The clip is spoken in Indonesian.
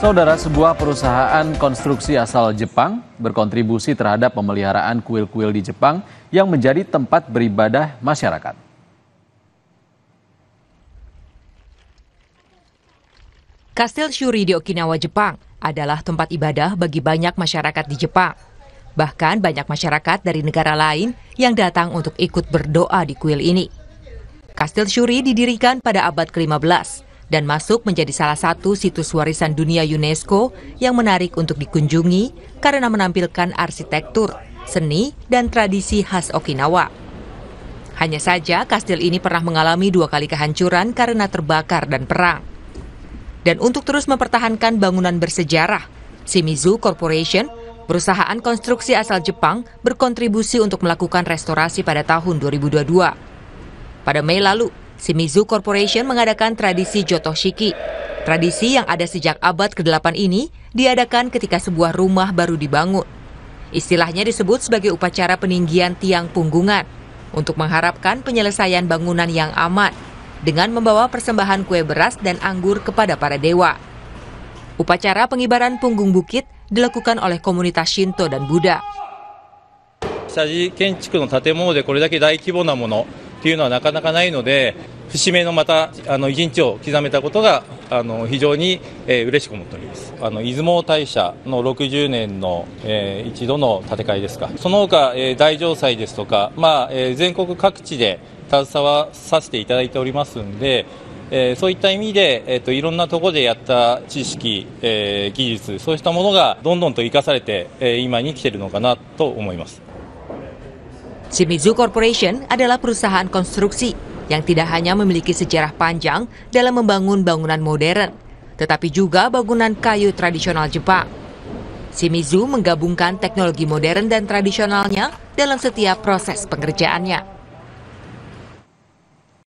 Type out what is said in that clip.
Saudara sebuah perusahaan konstruksi asal Jepang berkontribusi terhadap pemeliharaan kuil-kuil di Jepang yang menjadi tempat beribadah masyarakat. Kastil Shuri di Okinawa, Jepang adalah tempat ibadah bagi banyak masyarakat di Jepang. Bahkan banyak masyarakat dari negara lain yang datang untuk ikut berdoa di kuil ini. Kastil Shuri didirikan pada abad ke-15 dan masuk menjadi salah satu situs warisan dunia UNESCO yang menarik untuk dikunjungi karena menampilkan arsitektur, seni, dan tradisi khas Okinawa. Hanya saja, kastil ini pernah mengalami dua kali kehancuran karena terbakar dan perang. Dan untuk terus mempertahankan bangunan bersejarah, Shimizu Corporation, perusahaan konstruksi asal Jepang, berkontribusi untuk melakukan restorasi pada tahun 2022. Pada Mei lalu, Shimizu Corporation mengadakan tradisi Jotoshiki. Tradisi yang ada sejak abad ke-8 ini diadakan ketika sebuah rumah baru dibangun. Istilahnya disebut sebagai upacara peninggian tiang punggungan untuk mengharapkan penyelesaian bangunan yang aman dengan membawa persembahan kue beras dan anggur kepada para dewa. Upacara pengibaran punggung bukit dilakukan oleh komunitas Shinto dan Buddha. っていうのはなかなかないので、節目のまたあの一日を刻めたことがあの非常に、えー、嬉しく思っておりますあの出雲大社の60年の、えー、一度の建て替えですかその他、えー、大城祭ですとか、まあえー、全国各地で携わさせていただいておりますんで、えー、そういった意味で、えーと、といろんなところでやった知識、えー、技術そうしたものがどんどんと生かされて、えー、今に来てるのかなと思います Shimizu Corporation adalah perusahaan konstruksi yang tidak hanya memiliki sejarah panjang dalam membangun bangunan modern, tetapi juga bangunan kayu tradisional Jepang. Shimizu menggabungkan teknologi modern dan tradisionalnya dalam setiap proses pengerjaannya.